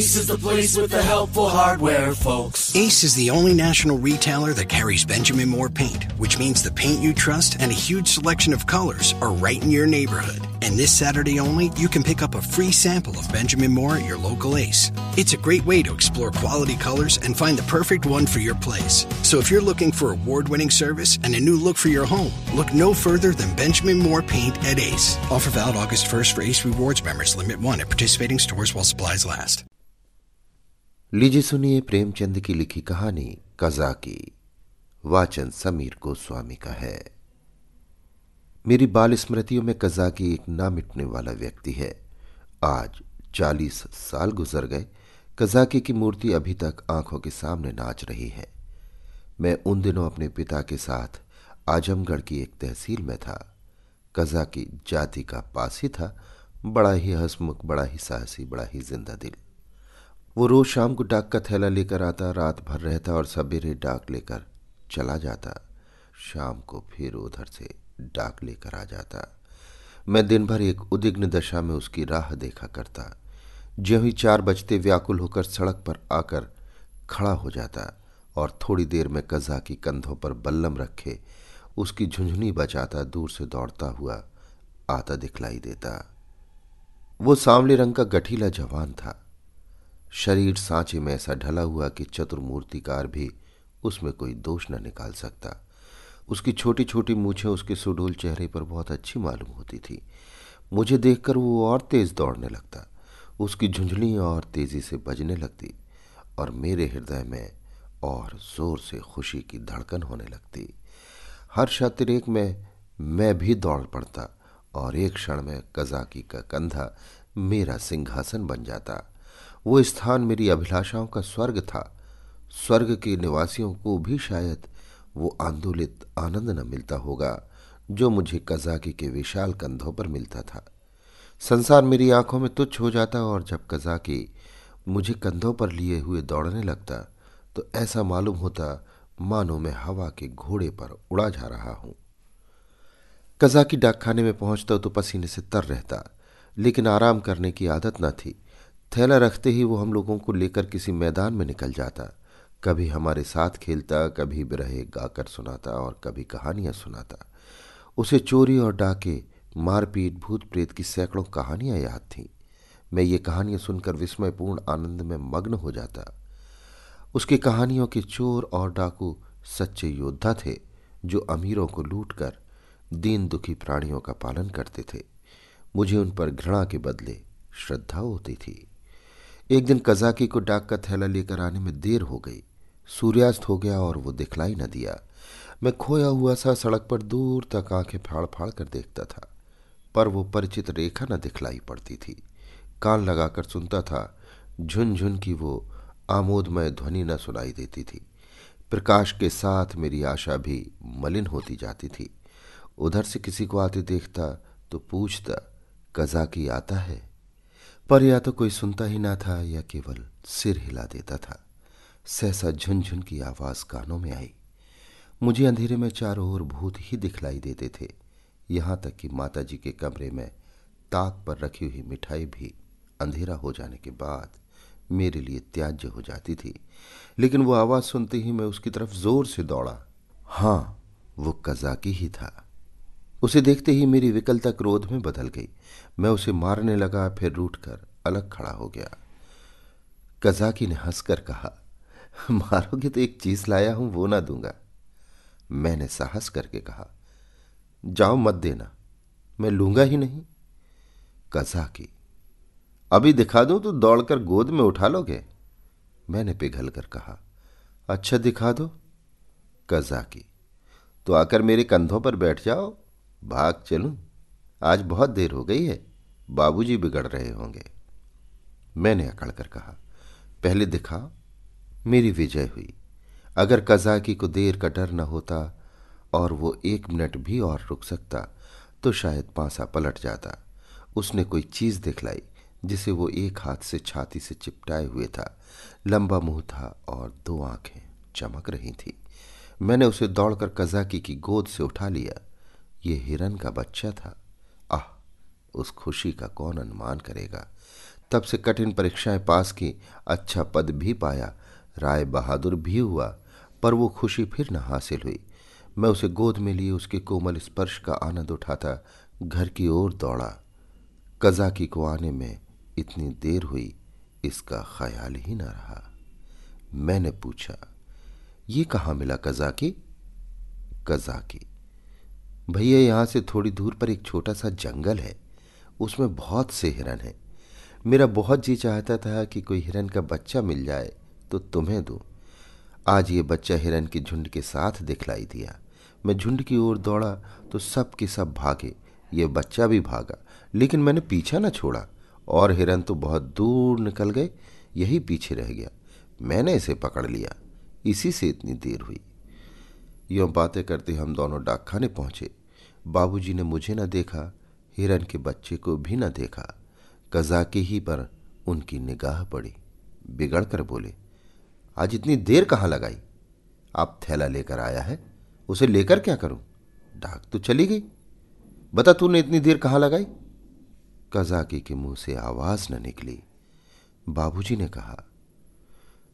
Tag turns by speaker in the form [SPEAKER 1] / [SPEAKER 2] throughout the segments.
[SPEAKER 1] Ace is the place with the helpful hardware, folks. Ace is the only national retailer that carries Benjamin Moore paint, which means the paint you trust and a huge selection of colors are right in your neighborhood. And this Saturday only, you can pick up a free sample of Benjamin Moore at your local Ace. It's a great way to explore quality colors and find the perfect one for your place. So if you're looking for award winning service and a new look for your home, look no further than Benjamin Moore paint at Ace. Offer valid August 1st for Ace Rewards members, limit one at participating stores while supplies last. लीजिए सुनिए प्रेमचंद की लिखी कहानी कजा की वाचन समीर गोस्वामी का है मेरी बाल स्मृतियों में कजा की एक ना मिटने वाला व्यक्ति है आज चालीस साल गुजर गए कजाकी की मूर्ति अभी तक आंखों के सामने नाच रही है मैं उन दिनों अपने पिता के साथ आजमगढ़ की एक तहसील में था कजाकी जाति का पास ही था बड़ा ही हसमुख बड़ा ही साहसी बड़ा ही जिंदा दिल वो रोज शाम को डाक का थैला लेकर आता रात भर रहता और सवेरे डाक लेकर चला जाता शाम को फिर उधर से डाक लेकर आ जाता मैं दिन भर एक उदिग्न दशा में उसकी राह देखा करता ज्यों ही चार बजते व्याकुल होकर सड़क पर आकर खड़ा हो जाता और थोड़ी देर में कज़ा की कंधों पर बल्लम रखे उसकी झुंझुनी बचाता दूर से दौड़ता हुआ आता दिखलाई देता वो सांवले रंग का गठीला जवान था शरीर सांचे में ऐसा ढला हुआ कि चतुर्मूर्तिकार भी उसमें कोई दोष न निकाल सकता उसकी छोटी छोटी मूछें उसके सुडोल चेहरे पर बहुत अच्छी मालूम होती थी मुझे देखकर वो और तेज़ दौड़ने लगता उसकी झुंझली और तेज़ी से बजने लगती और मेरे हृदय में और ज़ोर से खुशी की धड़कन होने लगती हर शतरेक में मैं भी दौड़ पड़ता और एक क्षण में कजाकी का कंधा मेरा सिंहासन बन जाता वो स्थान मेरी अभिलाषाओं का स्वर्ग था स्वर्ग के निवासियों को भी शायद वो आंदोलित आनंद न मिलता होगा जो मुझे कजाकी के विशाल कंधों पर मिलता था संसार मेरी आंखों में तुच्छ हो जाता और जब कजाकी मुझे कंधों पर लिए हुए दौड़ने लगता तो ऐसा मालूम होता मानो मैं हवा के घोड़े पर उड़ा जा रहा हूं कजाकी डाकखाने में पहुंचता तो पसीने से तर रहता लेकिन आराम करने की आदत न थी थैला रखते ही वो हम लोगों को लेकर किसी मैदान में निकल जाता कभी हमारे साथ खेलता कभी बिरहे गाकर सुनाता और कभी कहानियाँ सुनाता उसे चोरी और डाके मारपीट भूत प्रेत की सैकड़ों कहानियाँ याद थीं मैं ये कहानियाँ सुनकर विस्मयपूर्ण आनंद में मग्न हो जाता उसकी कहानियों के चोर और डाकू सच्चे योद्धा थे जो अमीरों को लूटकर दीन दुखी प्राणियों का पालन करते थे मुझे उन पर घृणा के बदले श्रद्धा होती थी एक दिन कजाकी को डाक का थैला लेकर आने में देर हो गई सूर्यास्त हो गया और वो दिखलाई न दिया मैं खोया हुआ सा सड़क पर दूर तक आंखें फाड़ फाड़ कर देखता था पर वो परिचित रेखा न दिखलाई पड़ती थी कान लगाकर सुनता था झुनझुन की वो आमोदमय ध्वनि न सुनाई देती थी प्रकाश के साथ मेरी आशा भी मलिन होती जाती थी उधर से किसी को आते देखता तो पूछता कजाकी आता है पर या तो कोई सुनता ही ना था या केवल सिर हिला देता था सहसा झुनझुन की आवाज कानों में आई मुझे अंधेरे में चारों ओर भूत ही दिखलाई देते थे यहां तक कि माताजी के कमरे में ताक पर रखी हुई मिठाई भी अंधेरा हो जाने के बाद मेरे लिए त्याज्य हो जाती थी लेकिन वो आवाज़ सुनते ही मैं उसकी तरफ जोर से दौड़ा हाँ वो कजाकी ही था उसे देखते ही मेरी विकलता क्रोध में बदल गई मैं उसे मारने लगा फिर रूट कर अलग खड़ा हो गया कजाकी ने हंसकर कहा मारोगे तो एक चीज लाया हूं वो ना दूंगा मैंने साहस करके कहा जाओ मत देना मैं लूंगा ही नहीं कजाकी अभी दिखा दो तो दौड़कर गोद में उठा लोगे मैंने पिघल कर कहा अच्छा दिखा दो कजाकी तो आकर मेरे कंधों पर बैठ जाओ भाग चलूं आज बहुत देर हो गई है बाबूजी बिगड़ रहे होंगे मैंने अकड़ कर कहा पहले दिखा मेरी विजय हुई अगर कजाकी को देर का डर न होता और वो एक मिनट भी और रुक सकता तो शायद पांसा पलट जाता उसने कोई चीज़ दिखलाई जिसे वो एक हाथ से छाती से चिपटाए हुए था लंबा मुंह था और दो आंखें चमक रही थी मैंने उसे दौड़कर कजाकी की गोद से उठा लिया ये हिरन का बच्चा था आह उस खुशी का कौन अनुमान करेगा तब से कठिन परीक्षाएं पास की अच्छा पद भी पाया राय बहादुर भी हुआ पर वो खुशी फिर न हासिल हुई मैं उसे गोद में लिए उसके कोमल स्पर्श का आनंद उठाता घर की ओर दौड़ा कज़ा की को आने में इतनी देर हुई इसका ख्याल ही न रहा मैंने पूछा ये कहाँ मिला कजाकी कजाकी भैया यहाँ से थोड़ी दूर पर एक छोटा सा जंगल है उसमें बहुत से हिरन हैं मेरा बहुत जी चाहता था कि कोई हिरन का बच्चा मिल जाए तो तुम्हें दो आज ये बच्चा हिरन के झुंड के साथ दिखलाई दिया मैं झुंड की ओर दौड़ा तो सब के सब भागे ये बच्चा भी भागा लेकिन मैंने पीछा ना छोड़ा और हिरन तो बहुत दूर निकल गए यही पीछे रह गया मैंने इसे पकड़ लिया इसी से इतनी देर हुई यूं बातें करते हम दोनों डाकखाने पहुंचे बाबूजी ने मुझे न देखा हिरन के बच्चे को भी न देखा कजाके ही पर उनकी निगाह पड़ी बिगड़ कर बोले आज इतनी देर कहाँ लगाई आप थैला लेकर आया है उसे लेकर क्या करूं डाक तो चली गई बता तूने इतनी देर कहाँ लगाई कजाकी के मुंह से आवाज न निकली बाबूजी ने कहा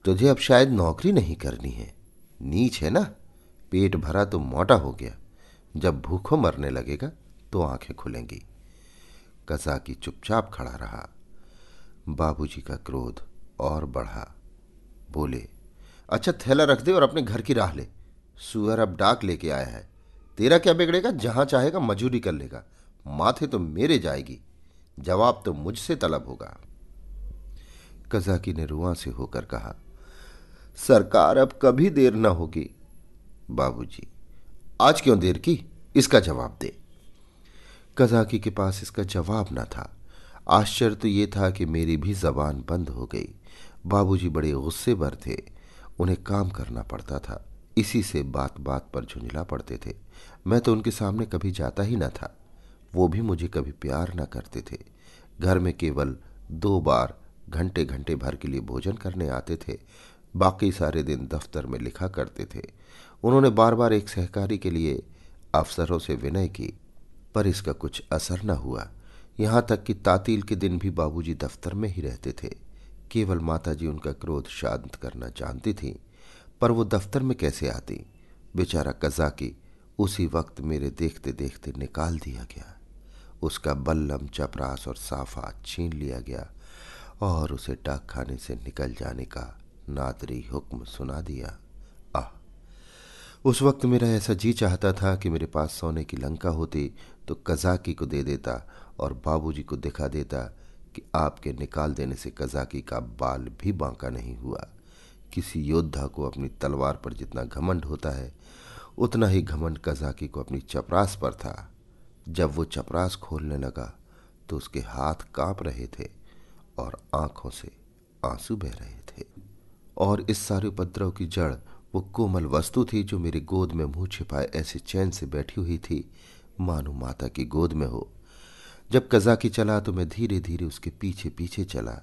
[SPEAKER 1] तुझे अब शायद नौकरी नहीं करनी है नीच है ना पेट भरा तो मोटा हो गया जब भूखों मरने लगेगा तो आंखें खुलेंगी कसाकी चुपचाप खड़ा रहा बाबूजी का क्रोध और बढ़ा बोले अच्छा थैला रख दे और अपने घर की राह ले सुअर अब डाक लेके आया है तेरा क्या बिगड़ेगा जहां चाहेगा मजूरी कर लेगा माथे तो मेरे जाएगी जवाब तो मुझसे तलब होगा कजाकी ने रुआ से होकर कहा सरकार अब कभी देर न होगी बाबूजी, आज क्यों देर की इसका जवाब दे कजाकी के पास इसका जवाब ना था आश्चर्य तो ये था कि मेरी भी जबान बंद हो गई बाबूजी बड़े गुस्से पर थे उन्हें काम करना पड़ता था इसी से बात बात पर झुंझला पड़ते थे मैं तो उनके सामने कभी जाता ही ना था वो भी मुझे कभी प्यार ना करते थे घर में केवल दो बार घंटे घंटे भर के लिए भोजन करने आते थे बाकी सारे दिन दफ्तर में लिखा करते थे उन्होंने बार बार एक सहकारी के लिए अफसरों से विनय की पर इसका कुछ असर न हुआ यहाँ तक कि तातील के दिन भी बाबूजी दफ्तर में ही रहते थे केवल माताजी उनका क्रोध शांत करना जानती थी पर वो दफ्तर में कैसे आती बेचारा कजाकी उसी वक्त मेरे देखते देखते निकाल दिया गया उसका बल्लम चपरास और साफा छीन लिया गया और उसे डाक खाने से निकल जाने का नादरी हुक्म सुना दिया उस वक्त मेरा ऐसा जी चाहता था कि मेरे पास सोने की लंका होती तो कजाकी को दे देता और बाबूजी को दिखा देता कि आपके निकाल देने से कजाकी का बाल भी बांका नहीं हुआ किसी योद्धा को अपनी तलवार पर जितना घमंड होता है उतना ही घमंड कजाकी को अपनी चपरास पर था जब वो चपरास खोलने लगा तो उसके हाथ कांप रहे थे और आंखों से आंसू बह रहे थे और इस सारे उपद्रव की जड़ वो कोमल वस्तु थी जो मेरी गोद में मुंह छिपाए ऐसे चैन से बैठी हुई थी मानो माता की गोद में हो जब कजाकी चला तो मैं धीरे धीरे उसके पीछे पीछे चला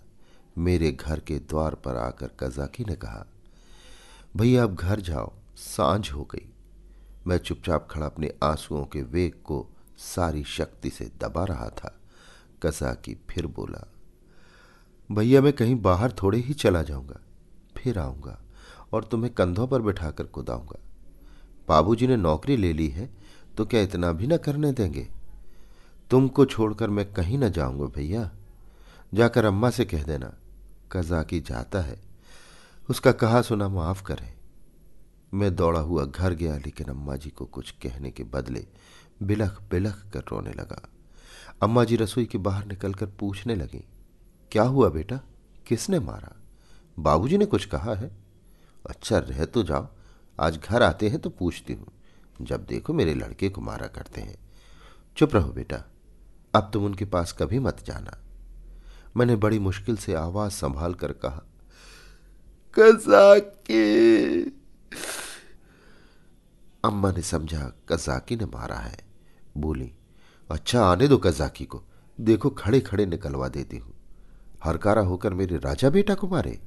[SPEAKER 1] मेरे घर के द्वार पर आकर कजाकी ने कहा भैया अब घर जाओ सांझ हो गई मैं चुपचाप खड़ा अपने आंसुओं के वेग को सारी शक्ति से दबा रहा था कजाकी फिर बोला भैया मैं कहीं बाहर थोड़े ही चला जाऊंगा फिर आऊंगा और तुम्हें कंधों पर बैठा कर कुदाऊंगा बाबू जी ने नौकरी ले ली है तो क्या इतना भी ना करने देंगे तुमको छोड़कर मैं कहीं ना जाऊंगा भैया जाकर अम्मा से कह देना कजाकी जाता है उसका कहा सुना माफ करें मैं दौड़ा हुआ घर गया लेकिन अम्मा जी को कुछ कहने के बदले बिलख बिलख कर रोने लगा अम्मा जी रसोई के बाहर निकलकर पूछने लगी क्या हुआ बेटा किसने मारा बाबूजी ने कुछ कहा है अच्छा रह तो जाओ आज घर आते हैं तो पूछती हूँ जब देखो मेरे लड़के को मारा करते हैं चुप रहो बेटा अब तुम उनके पास कभी मत जाना मैंने बड़ी मुश्किल से आवाज संभाल कर कहा कजाकी अम्मा ने समझा कजाकी ने मारा है बोली अच्छा आने दो कजाकी को देखो खड़े खड़े निकलवा देती हूँ हरकारा होकर मेरे राजा बेटा को मारे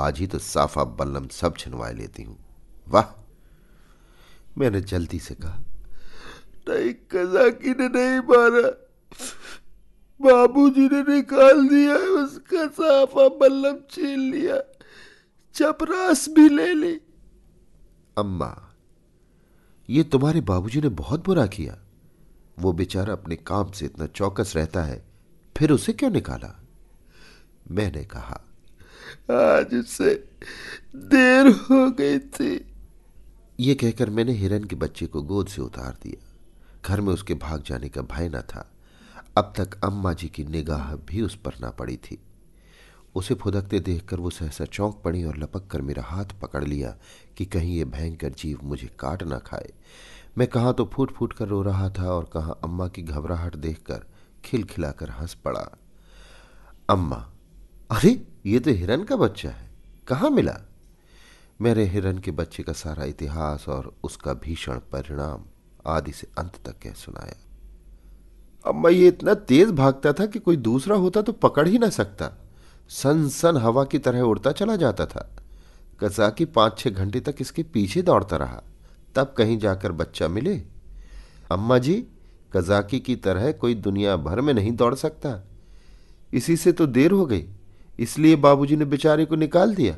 [SPEAKER 1] आज ही तो साफा बल्लम सब छिनवाए लेती हूं वाह मैंने जल्दी से कहा नहीं कजाकी ने नहीं मारा बाबूजी ने निकाल दिया उसका साफा बल्लम छीन लिया चपरास भी ले ली अम्मा ये तुम्हारे बाबूजी ने बहुत बुरा किया वो बेचारा अपने काम से इतना चौकस रहता है फिर उसे क्यों निकाला मैंने कहा आज से देर हो गई थी ये कहकर मैंने हिरन के बच्चे को गोद से उतार दिया घर में उसके भाग जाने का भय न था अब तक अम्मा जी की निगाह भी उस पर ना पड़ी थी उसे फुदकते देखकर वो सहसा चौंक पड़ी और लपक कर मेरा हाथ पकड़ लिया कि कहीं ये भयंकर जीव मुझे काट ना खाए मैं कहाँ तो फूट फूट कर रो रहा था और कहाँ अम्मा की घबराहट देखकर खिलखिलाकर हंस पड़ा अम्मा अरे ये तो हिरन का बच्चा है कहाँ मिला मेरे हिरन के बच्चे का सारा इतिहास और उसका भीषण परिणाम आदि से अंत तक कह सुनाया अब मैं ये इतना तेज भागता था कि कोई दूसरा होता तो पकड़ ही ना सकता सन सन हवा की तरह उड़ता चला जाता था कजाकी पांच छह घंटे तक इसके पीछे दौड़ता रहा तब कहीं जाकर बच्चा मिले अम्मा जी कजाकी की तरह कोई दुनिया भर में नहीं दौड़ सकता इसी से तो देर हो गई इसलिए बाबूजी ने बेचारे को निकाल दिया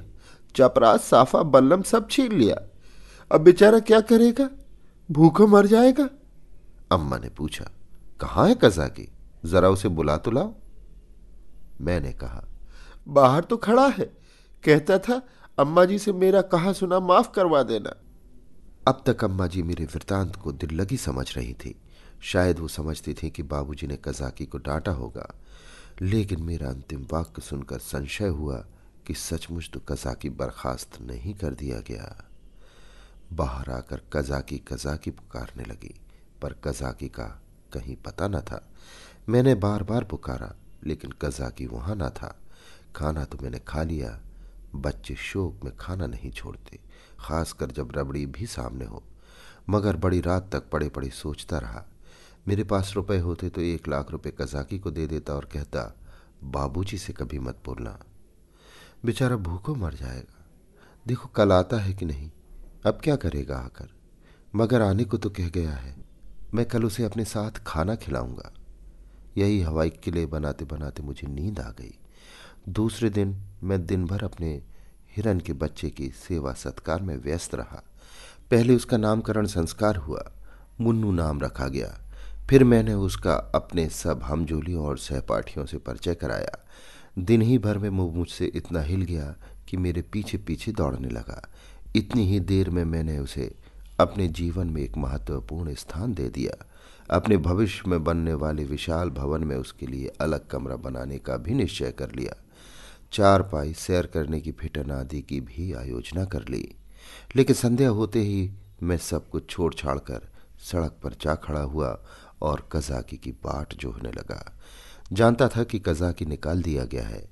[SPEAKER 1] चपरास साफा बल्लम सब छीन लिया अब बेचारा क्या करेगा भूखा मर जाएगा अम्मा ने पूछा कहाँ है कजाकी जरा उसे बुला तो लाओ मैंने कहा बाहर तो खड़ा है कहता था अम्मा जी से मेरा कहा सुना माफ करवा देना अब तक अम्मा जी मेरे वृतांत को दिल लगी समझ रही थी शायद वो समझती थी कि बाबूजी ने कजाकी को डांटा होगा लेकिन मेरा अंतिम वाक्य सुनकर संशय हुआ कि सचमुच तो कजाकी बर्खास्त नहीं कर दिया गया बाहर आकर कजाकी कजाकी पुकारने लगी पर कजाकी का कहीं पता न था मैंने बार बार पुकारा लेकिन कजाकी वहाँ ना था खाना तो मैंने खा लिया बच्चे शोक में खाना नहीं छोड़ते खासकर जब रबड़ी भी सामने हो मगर बड़ी रात तक पड़े पड़े सोचता रहा मेरे पास रुपए होते तो एक लाख रुपए कजाकी को दे देता और कहता बाबूजी से कभी मत बोलना बेचारा भूखो मर जाएगा देखो कल आता है कि नहीं अब क्या करेगा आकर मगर आने को तो कह गया है मैं कल उसे अपने साथ खाना खिलाऊंगा यही हवाई किले बनाते बनाते मुझे नींद आ गई दूसरे दिन मैं दिन भर अपने हिरन के बच्चे की सेवा सत्कार में व्यस्त रहा पहले उसका नामकरण संस्कार हुआ मुन्नू नाम रखा गया फिर मैंने उसका अपने सब हमजोलियों और सहपाठियों से परिचय कराया दिन ही भर में मुंह मुझसे इतना हिल गया कि मेरे पीछे पीछे दौड़ने लगा इतनी ही देर में मैंने उसे अपने जीवन में एक महत्वपूर्ण स्थान दे दिया अपने भविष्य में बनने वाले विशाल भवन में उसके लिए अलग कमरा बनाने का भी निश्चय कर लिया चार पाई सैर करने की फिटन आदि की भी आयोजना कर ली लेकिन संध्या होते ही मैं सब कुछ छोड़ छाड़ कर सड़क पर जा खड़ा हुआ और कजाकी की बाट जोहने लगा जानता था कि कजाकी निकाल दिया गया है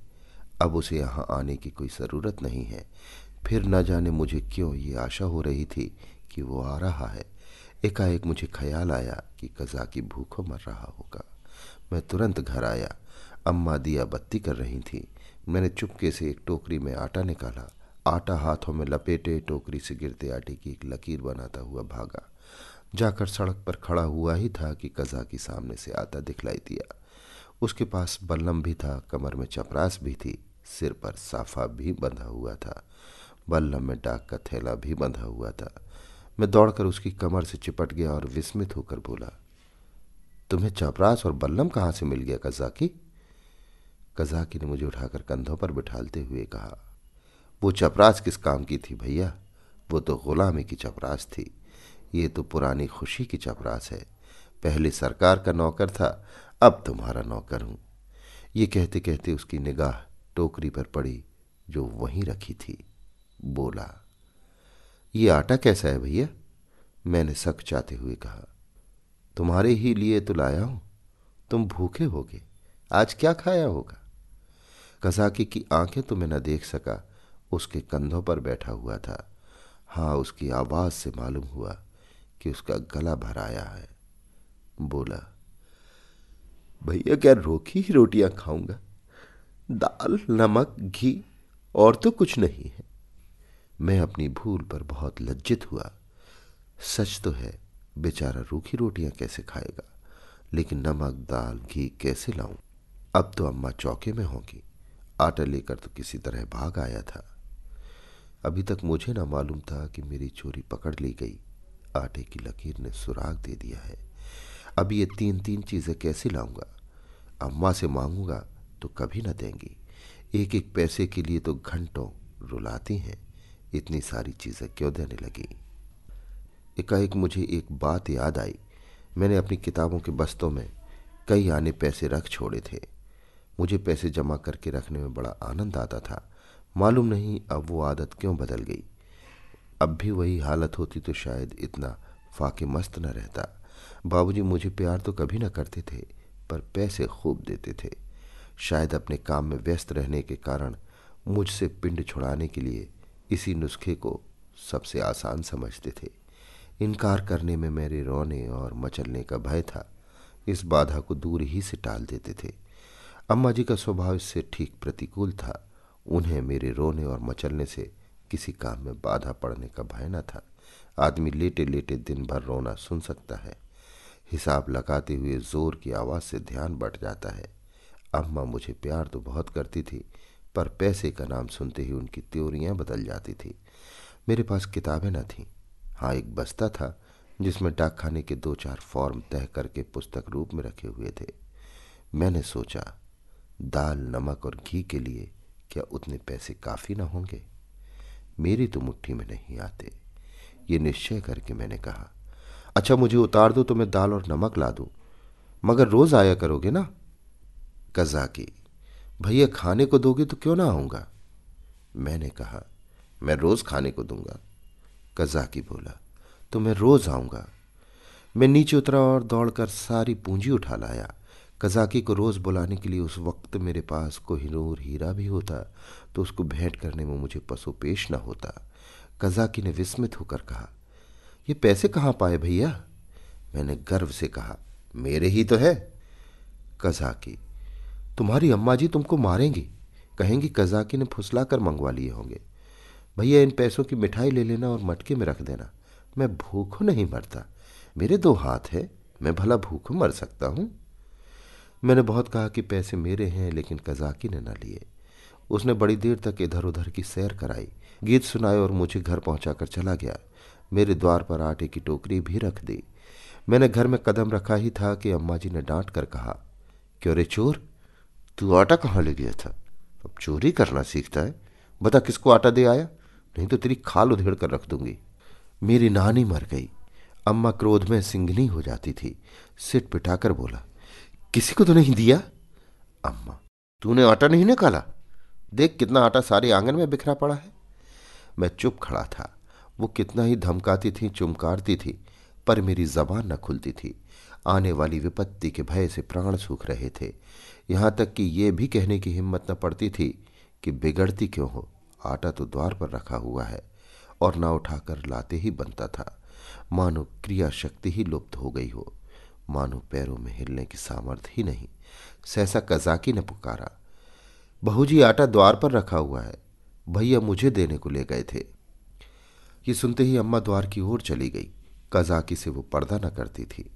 [SPEAKER 1] अब उसे यहाँ आने की कोई ज़रूरत नहीं है फिर न जाने मुझे क्यों ये आशा हो रही थी कि वो आ रहा है एकाएक मुझे ख्याल आया कि कजाकी भूखों मर रहा होगा मैं तुरंत घर आया अम्मा दिया बत्ती कर रही थी मैंने चुपके से एक टोकरी में आटा निकाला आटा हाथों में लपेटे टोकरी से गिरते आटे की एक लकीर बनाता हुआ भागा जाकर सड़क पर खड़ा हुआ ही था कि कजाकी सामने से आता दिखलाई दिया उसके पास बल्लम भी था कमर में चपरास भी थी सिर पर साफा भी बंधा हुआ था बल्लम में डाक का थैला भी बंधा हुआ था मैं दौड़कर उसकी कमर से चिपट गया और विस्मित होकर बोला तुम्हें चपरास और बल्लम कहाँ से मिल गया कजाकी कजाकी ने मुझे उठाकर कंधों पर बिठालते हुए कहा वो चपरास किस काम की थी भैया वो तो गुलामी की चपरास थी ये तो पुरानी खुशी की चपरास है पहले सरकार का नौकर था अब तुम्हारा नौकर हूं ये कहते कहते उसकी निगाह टोकरी पर पड़ी जो वहीं रखी थी बोला ये आटा कैसा है भैया मैंने सक चाहते हुए कहा तुम्हारे ही लिए तो लाया हूं तुम भूखे होगे आज क्या खाया होगा कसाकी की आंखें तुम्हें तो न देख सका उसके कंधों पर बैठा हुआ था हां उसकी आवाज़ से मालूम हुआ कि उसका गला भर आया है बोला भैया क्या रोकी ही रोटियां खाऊंगा दाल नमक घी और तो कुछ नहीं है मैं अपनी भूल पर बहुत लज्जित हुआ सच तो है बेचारा रूखी रोटियां कैसे खाएगा लेकिन नमक दाल घी कैसे लाऊं अब तो अम्मा चौके में होंगी आटा लेकर तो किसी तरह भाग आया था अभी तक मुझे ना मालूम था कि मेरी चोरी पकड़ ली गई आटे की लकीर ने सुराग दे दिया है अब ये तीन तीन चीज़ें कैसे लाऊंगा अम्मा से मांगूंगा तो कभी ना देंगी एक एक पैसे के लिए तो घंटों रुलाती हैं इतनी सारी चीज़ें क्यों देने लगी एकाएक मुझे एक बात याद आई मैंने अपनी किताबों के बस्तों में कई आने पैसे रख छोड़े थे मुझे पैसे जमा करके रखने में बड़ा आनंद आता था मालूम नहीं अब वो आदत क्यों बदल गई अब भी वही हालत होती तो शायद इतना फाके मस्त न रहता बाबूजी मुझे प्यार तो कभी न करते थे पर पैसे खूब देते थे शायद अपने काम में व्यस्त रहने के कारण मुझसे पिंड छुड़ाने के लिए इसी नुस्खे को सबसे आसान समझते थे इनकार करने में मेरे रोने और मचलने का भय था इस बाधा को दूर ही से टाल देते थे अम्मा जी का स्वभाव इससे ठीक प्रतिकूल था उन्हें मेरे रोने और मचलने से किसी काम में बाधा पड़ने का भय न था आदमी लेटे लेटे दिन भर रोना सुन सकता है हिसाब लगाते हुए जोर की आवाज़ से ध्यान बट जाता है अम्मा मुझे प्यार तो बहुत करती थी पर पैसे का नाम सुनते ही उनकी त्योरियाँ बदल जाती थी मेरे पास किताबें न थीं हाँ एक बस्ता था जिसमें डाकखाने के दो चार फॉर्म तय करके पुस्तक रूप में रखे हुए थे मैंने सोचा दाल नमक और घी के लिए क्या उतने पैसे काफ़ी न होंगे मेरी तो मुट्ठी में नहीं आते ये निश्चय करके मैंने कहा अच्छा मुझे उतार दो तो मैं दाल और नमक ला दू मगर रोज़ आया करोगे ना कज़ा की भैया खाने को दोगे तो क्यों ना आऊंगा मैंने कहा मैं रोज़ खाने को दूंगा कज़ाकी बोला तो मैं रोज़ आऊंगा मैं नीचे उतरा और दौड़कर सारी पूंजी उठा लाया कजाकी को रोज़ बुलाने के लिए उस वक्त मेरे पास कोहिनूर हीरा भी होता तो उसको भेंट करने में मुझे पशुपेश न होता कजाकी ने विस्मित होकर कहा ये पैसे कहाँ पाए भैया मैंने गर्व से कहा मेरे ही तो है कजाकी तुम्हारी अम्मा जी तुमको मारेंगी कहेंगी कजाकी ने फुसला कर मंगवा लिए होंगे भैया इन पैसों की मिठाई ले लेना और मटके में रख देना मैं भूखों नहीं मरता मेरे दो हाथ है मैं भला भूखों मर सकता हूँ मैंने बहुत कहा कि पैसे मेरे हैं लेकिन कजाकी ने ना लिए उसने बड़ी देर तक इधर उधर की सैर कराई गीत सुनाए और मुझे घर पहुंचाकर चला गया मेरे द्वार पर आटे की टोकरी भी रख दी मैंने घर में कदम रखा ही था कि अम्मा जी ने डांट कर कहा क्यों रे चोर तू आटा कहाँ ले गया था अब चोरी करना सीखता है बता किसको आटा दे आया नहीं तो तेरी खाल उधेड़ कर रख दूंगी मेरी नानी मर गई अम्मा क्रोध में सिंघनी हो जाती थी सिट पिटाकर बोला किसी को तो नहीं दिया अम्मा तूने आटा नहीं निकाला देख कितना आटा सारे आंगन में बिखरा पड़ा है मैं चुप खड़ा था वो कितना ही धमकाती थी चुमकारती थी पर मेरी जबान न खुलती थी आने वाली विपत्ति के भय से प्राण सूख रहे थे यहां तक कि यह भी कहने की हिम्मत न पड़ती थी कि बिगड़ती क्यों हो आटा तो द्वार पर रखा हुआ है और ना उठाकर लाते ही बनता था मानो क्रिया शक्ति ही लुप्त हो गई हो मानो पैरों में हिलने की सामर्थ्य ही नहीं सहसा कजाकी ने पुकारा बहू जी आटा द्वार पर रखा हुआ है भैया मुझे देने को ले गए थे ये सुनते ही अम्मा द्वार की ओर चली गई कजाकी से वो पर्दा न करती थी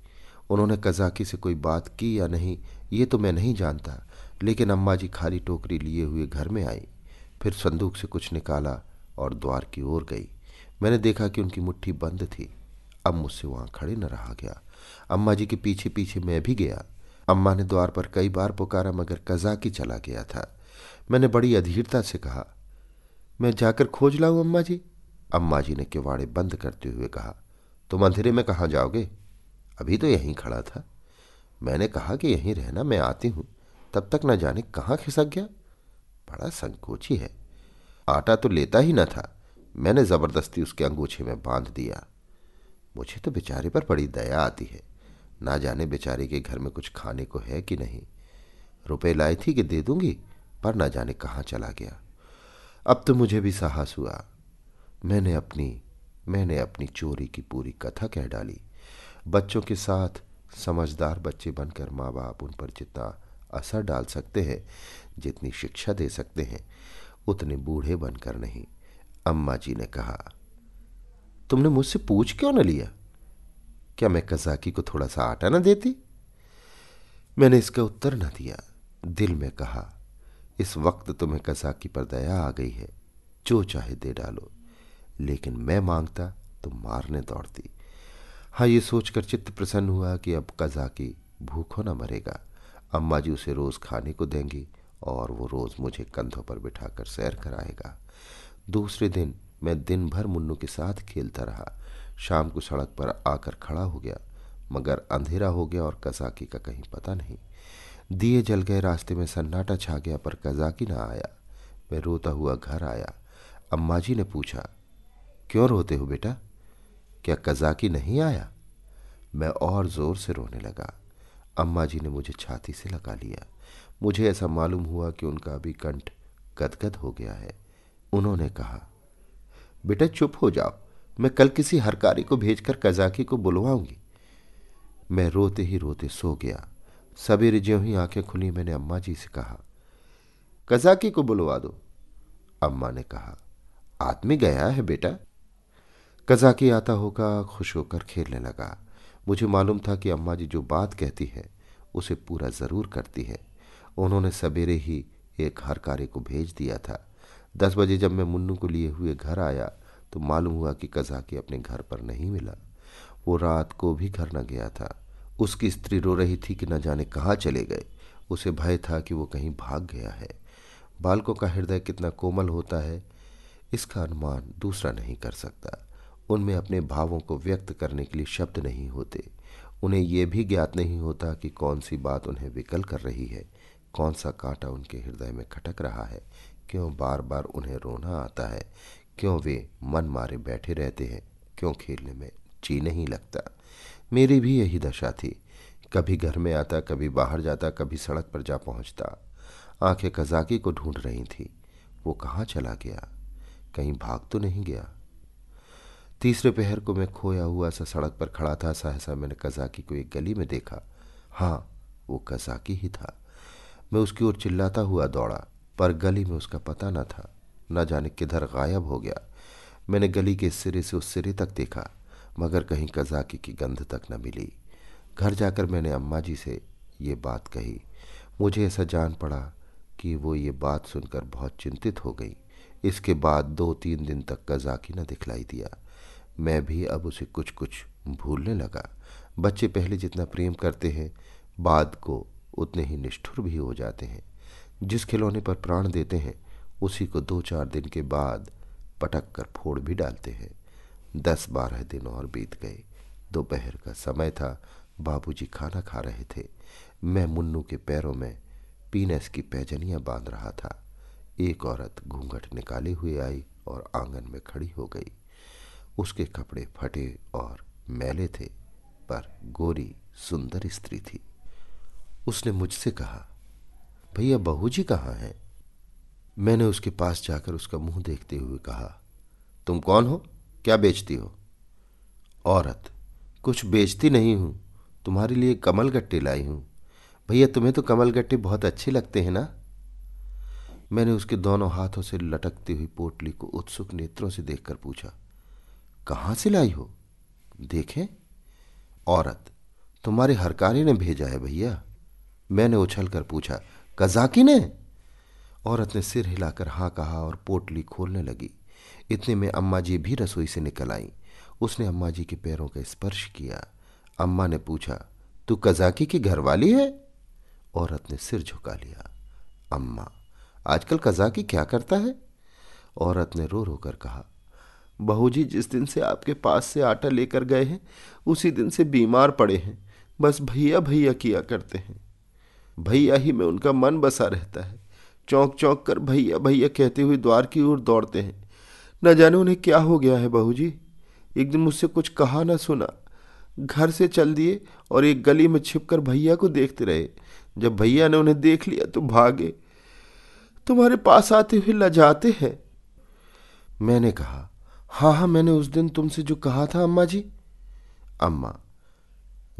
[SPEAKER 1] उन्होंने कजाकी से कोई बात की या नहीं ये तो मैं नहीं जानता लेकिन अम्मा जी खाली टोकरी लिए हुए घर में आई फिर संदूक से कुछ निकाला और द्वार की ओर गई मैंने देखा कि उनकी मुट्ठी बंद थी अब मुझसे वहाँ खड़े न रहा गया अम्मा जी के पीछे पीछे मैं भी गया अम्मा ने द्वार पर कई बार पुकारा मगर कजाकी चला गया था मैंने बड़ी अधीरता से कहा मैं जाकर खोज लाऊं अम्मा जी अम्मा जी ने किवाड़े बंद करते हुए कहा तुम अंधेरे में कहाँ जाओगे अभी तो यहीं खड़ा था मैंने कहा कि यहीं रहना मैं आती हूं तब तक न जाने कहाँ खिसक गया बड़ा संकोची है आटा तो लेता ही न था मैंने ज़बरदस्ती उसके अंगूछे में बांध दिया मुझे तो बेचारे पर बड़ी दया आती है ना जाने बेचारे के घर में कुछ खाने को है कि नहीं रुपए लाई थी कि दे दूंगी पर ना जाने कहाँ चला गया अब तो मुझे भी साहस हुआ मैंने अपनी मैंने अपनी चोरी की पूरी कथा कह डाली बच्चों के साथ समझदार बच्चे बनकर माँ बाप उन पर जितना असर डाल सकते हैं जितनी शिक्षा दे सकते हैं उतने बूढ़े बनकर नहीं अम्मा जी ने कहा तुमने मुझसे पूछ क्यों न लिया क्या मैं कजाकी को थोड़ा सा आटा न देती मैंने इसका उत्तर न दिया दिल में कहा इस वक्त तुम्हें कजाकी पर दया आ गई है जो चाहे दे डालो लेकिन मैं मांगता तो मारने दौड़ती हाँ ये सोचकर चित्त प्रसन्न हुआ कि अब कजाकी भूखों न मरेगा अम्मा जी उसे रोज़ खाने को देंगी और वो रोज़ मुझे कंधों पर बिठाकर सैर कराएगा दूसरे दिन मैं दिन भर मुन्नू के साथ खेलता रहा शाम को सड़क पर आकर खड़ा हो गया मगर अंधेरा हो गया और कजाकी का कहीं पता नहीं दिए जल गए रास्ते में सन्नाटा छा गया पर कजाकी ना आया मैं रोता हुआ घर आया अम्मा जी ने पूछा क्यों रोते हो बेटा क्या कजाकी नहीं आया मैं और ज़ोर से रोने लगा अम्मा जी ने मुझे छाती से लगा लिया मुझे ऐसा मालूम हुआ कि उनका अभी कंठ गदगद हो गया है उन्होंने कहा बेटा चुप हो जाओ मैं कल किसी हरकारी को भेजकर कजाकी को बुलवाऊंगी मैं रोते ही रोते सो गया सवेरे ज्यों ही आंखें खुली मैंने अम्मा जी से कहा कजाकी को बुलवा दो अम्मा ने कहा आदमी गया है बेटा कजाकी आता होगा खुश होकर खेलने लगा मुझे मालूम था कि अम्मा जी जो बात कहती है उसे पूरा ज़रूर करती है उन्होंने सवेरे ही एक हरकारी को भेज दिया था दस बजे जब मैं मुन्नू को लिए हुए घर आया तो मालूम हुआ कि कजाकी अपने घर पर नहीं मिला वो रात को भी घर न गया था उसकी स्त्री रो रही थी कि न जाने कहाँ चले गए उसे भय था कि वो कहीं भाग गया है बालकों का हृदय कितना कोमल होता है इसका अनुमान दूसरा नहीं कर सकता उनमें अपने भावों को व्यक्त करने के लिए शब्द नहीं होते उन्हें यह भी ज्ञात नहीं होता कि कौन सी बात उन्हें विकल कर रही है कौन सा कांटा उनके हृदय में खटक रहा है क्यों बार बार उन्हें रोना आता है क्यों वे मन मारे बैठे रहते हैं क्यों खेलने में जी नहीं लगता मेरी भी यही दशा थी कभी घर में आता कभी बाहर जाता कभी सड़क पर जा पहुंचता आंखें कजाकी को ढूंढ रही थी वो कहाँ चला गया कहीं भाग तो नहीं गया तीसरे पहर को मैं खोया हुआ सा सड़क पर खड़ा था सहसा मैंने कजाकी को एक गली में देखा हाँ वो कजाकी ही था मैं उसकी ओर चिल्लाता हुआ दौड़ा पर गली में उसका पता न था न जाने किधर गायब हो गया मैंने गली के सिरे से उस सिरे तक देखा मगर कहीं कजाकी की गंध तक न मिली घर जाकर मैंने अम्मा जी से ये बात कही मुझे ऐसा जान पड़ा कि वो ये बात सुनकर बहुत चिंतित हो गई इसके बाद दो तीन दिन तक कजाकी न दिखलाई दिया मैं भी अब उसे कुछ कुछ भूलने लगा बच्चे पहले जितना प्रेम करते हैं बाद को उतने ही निष्ठुर भी हो जाते हैं जिस खिलौने पर प्राण देते हैं उसी को दो चार दिन के बाद पटक कर फोड़ भी डालते हैं दस बारह दिन और बीत गए दोपहर का समय था बाबूजी खाना खा रहे थे मैं मुन्नू के पैरों में पीनस की पैजनियाँ बांध रहा था एक औरत घूंघट निकाले हुए आई और आंगन में खड़ी हो गई उसके कपड़े फटे और मैले थे पर गोरी सुंदर स्त्री थी उसने मुझसे कहा भैया बहू जी कहाँ हैं मैंने उसके पास जाकर उसका मुंह देखते हुए कहा तुम कौन हो क्या बेचती हो औरत कुछ बेचती नहीं हूं तुम्हारे लिए कमल गट्टे लाई हूं भैया तुम्हें तो कमल गट्टे बहुत अच्छे लगते हैं ना मैंने उसके दोनों हाथों से लटकती हुई पोटली को उत्सुक नेत्रों से देखकर पूछा कहाँ से लाई हो देखें औरत तुम्हारे हरकारी ने भेजा है भैया मैंने उछल कर पूछा कजाकी ने औरत ने सिर हिलाकर हाँ कहा और पोटली खोलने लगी इतने में अम्मा जी भी रसोई से निकल आई उसने अम्मा जी के पैरों का स्पर्श किया अम्मा ने पूछा तू कजाकी की घरवाली है औरत ने सिर झुका लिया अम्मा आजकल कजाकी क्या करता है औरत ने रो रो कर कहा बहू जी जिस दिन से आपके पास से आटा लेकर गए हैं उसी दिन से बीमार पड़े हैं बस भैया भैया किया करते हैं भैया ही में उनका मन बसा रहता है चौंक चौंक कर भैया भैया कहते हुए द्वार की ओर दौड़ते हैं न जाने उन्हें क्या हो गया है बहू जी एक दिन मुझसे कुछ कहा ना सुना घर से चल दिए और एक गली में छिपकर भैया को देखते रहे जब भैया ने उन्हें देख लिया तो भागे तुम्हारे पास आते हुए लजाते हैं मैंने कहा हाँ हाँ मैंने उस दिन तुमसे जो कहा था अम्मा जी अम्मा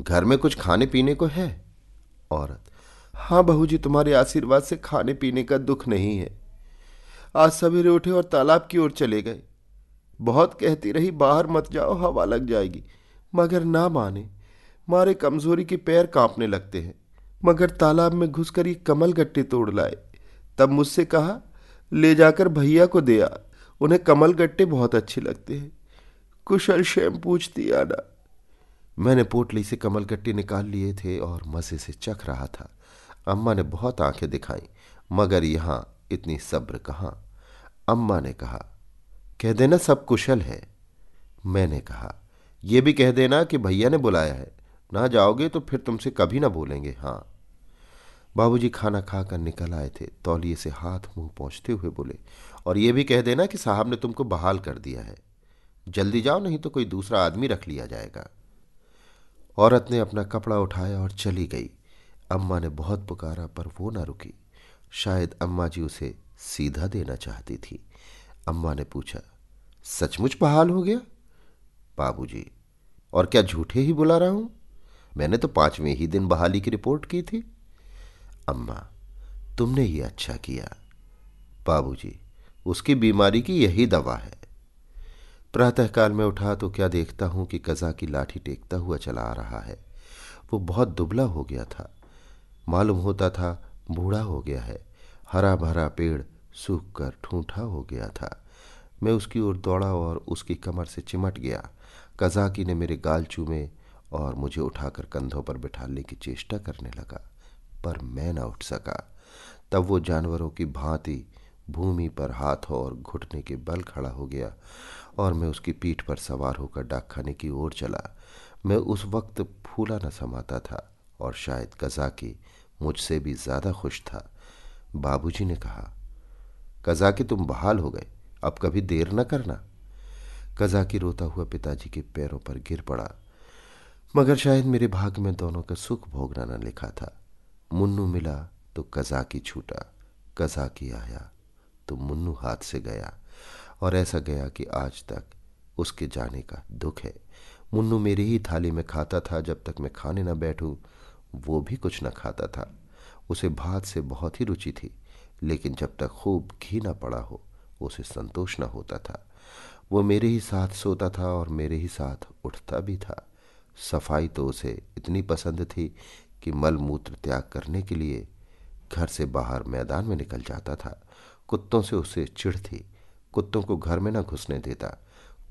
[SPEAKER 1] घर में कुछ खाने पीने को है औरत हाँ बहू जी तुम्हारे आशीर्वाद से खाने पीने का दुख नहीं है आज सवेरे उठे और तालाब की ओर चले गए बहुत कहती रही बाहर मत जाओ हवा लग जाएगी मगर ना माने मारे कमजोरी के पैर कांपने लगते हैं मगर तालाब में घुसकर ये कमल गट्टे तोड़ लाए तब मुझसे कहा ले जाकर भैया को दे आ उन्हें कमल गट्टे बहुत अच्छे लगते हैं कुशल शैम पूछती आना मैंने पोटली से कमल गट्टे निकाल लिए थे और मज़े से चख रहा था अम्मा ने बहुत आंखें दिखाई मगर यहाँ इतनी सब्र कहाँ अम्मा ने कहा कह देना सब कुशल है मैंने कहा यह भी कह देना कि भैया ने बुलाया है ना जाओगे तो फिर तुमसे कभी ना बोलेंगे हाँ बाबूजी खाना खाकर निकल आए थे तौलिए से हाथ मुंह पहुँचते हुए बोले और ये भी कह देना कि साहब ने तुमको बहाल कर दिया है जल्दी जाओ नहीं तो कोई दूसरा आदमी रख लिया जाएगा औरत ने अपना कपड़ा उठाया और चली गई अम्मा ने बहुत पुकारा पर वो ना रुकी शायद अम्मा जी उसे सीधा देना चाहती थी अम्मा ने पूछा सचमुच बहाल हो गया बाबूजी और क्या झूठे ही बुला रहा हूं मैंने तो पांचवें ही दिन बहाली की रिपोर्ट की थी अम्मा तुमने ही अच्छा किया बाबूजी उसकी बीमारी की यही दवा है प्रातःकाल में उठा तो क्या देखता हूं कि कज़ा की लाठी टेकता हुआ चला आ रहा है वो बहुत दुबला हो गया था मालूम होता था बूढ़ा हो गया है हरा भरा पेड़ सूख कर ठूंठा हो गया था मैं उसकी ओर दौड़ा और उसकी कमर से चिमट गया कजाकी ने मेरे गाल चूमे और मुझे उठाकर कंधों पर बिठाने की चेष्टा करने लगा पर मैं न उठ सका तब वो जानवरों की भांति भूमि पर हाथ और घुटने के बल खड़ा हो गया और मैं उसकी पीठ पर सवार होकर डाकखाने की ओर चला मैं उस वक्त फूला न समाता था और शायद कजाकी मुझसे भी ज़्यादा खुश था बाबूजी ने कहा कज़ा के तुम बहाल हो गए अब कभी देर न करना कज़ा रोता हुआ पिताजी के पैरों पर गिर पड़ा मगर शायद मेरे भाग में दोनों का सुख भोगना न लिखा था मुन्नू मिला तो कज़ा की छूटा कज़ा की आया तो मुन्नू हाथ से गया और ऐसा गया कि आज तक उसके जाने का दुख है मुन्नू मेरी ही थाली में खाता था जब तक मैं खाने न बैठूं वो भी कुछ न खाता था उसे भात से बहुत ही रुचि थी लेकिन जब तक खूब घी ना पड़ा हो उसे संतोष न होता था वो मेरे ही साथ सोता था और मेरे ही साथ उठता भी था सफाई तो उसे इतनी पसंद थी कि मल मूत्र त्याग करने के लिए घर से बाहर मैदान में निकल जाता था कुत्तों से उसे चिढ़ थी कुत्तों को घर में ना घुसने देता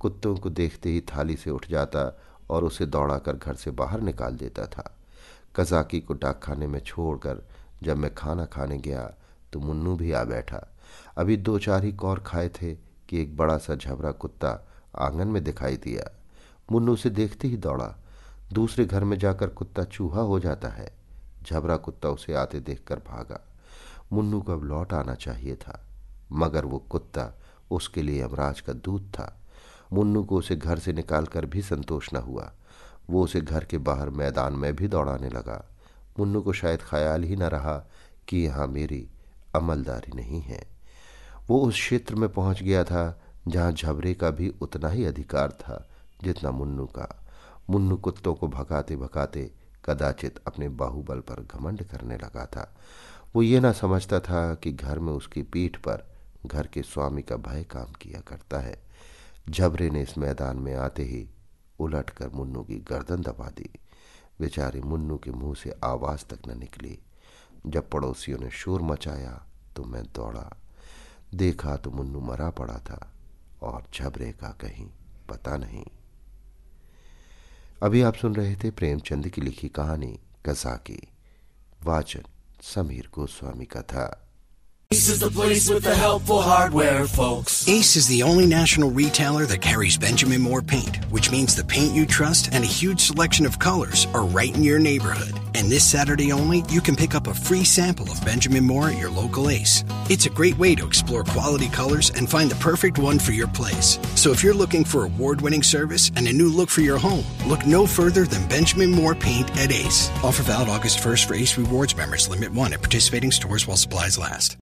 [SPEAKER 1] कुत्तों को देखते ही थाली से उठ जाता और उसे दौड़ाकर घर से बाहर निकाल देता था कजाकी को डाक खाने में छोड़कर जब मैं खाना खाने गया तो मुन्नू भी आ बैठा अभी दो चार ही कौर खाए थे कि एक बड़ा सा झबरा कुत्ता आंगन में दिखाई दिया मुन्नू उसे देखते ही दौड़ा दूसरे घर में जाकर कुत्ता चूहा हो जाता है झबरा कुत्ता उसे आते देखकर भागा मुन्नू को अब लौट आना चाहिए था मगर वो कुत्ता उसके लिए अमराज का दूध था मुन्नू को उसे घर से निकालकर भी संतोष न हुआ वो उसे घर के बाहर मैदान में भी दौड़ाने लगा मुन्नू को शायद ख्याल ही न रहा कि यहाँ मेरी अमलदारी नहीं है वो उस क्षेत्र में पहुँच गया था जहाँ झबरे का भी उतना ही अधिकार था जितना मुन्नू का मुन्नू कुत्तों को भगाते भगाते कदाचित अपने बाहुबल पर घमंड करने लगा था वो ये ना समझता था कि घर में उसकी पीठ पर घर के स्वामी का भय काम किया करता है झबरे ने इस मैदान में आते ही उलट कर मुन्नू की गर्दन दबा दी बेचारे मुन्नू के मुंह से आवाज़ तक न निकली जब पड़ोसियों ने शोर मचाया तो मैं दौड़ा देखा तो मुन्नू मरा पड़ा था और झबरे का कहीं पता नहीं अभी आप सुन रहे थे प्रेमचंद की लिखी कहानी कसा की वाचन समीर गोस्वामी का था Ace is the place with the helpful hardware, folks. Ace is the only national retailer that carries Benjamin Moore paint, which means the paint you trust and a huge selection of colors are right in your neighborhood. And this Saturday only, you can pick up a free sample of Benjamin Moore at your local Ace. It's a great way to explore quality colors and find the perfect one for your place. So if you're looking for award winning service and a new look for your home, look no further than Benjamin Moore paint at Ace. Offer valid August 1st for Ace Rewards members, limit one at participating stores while supplies last.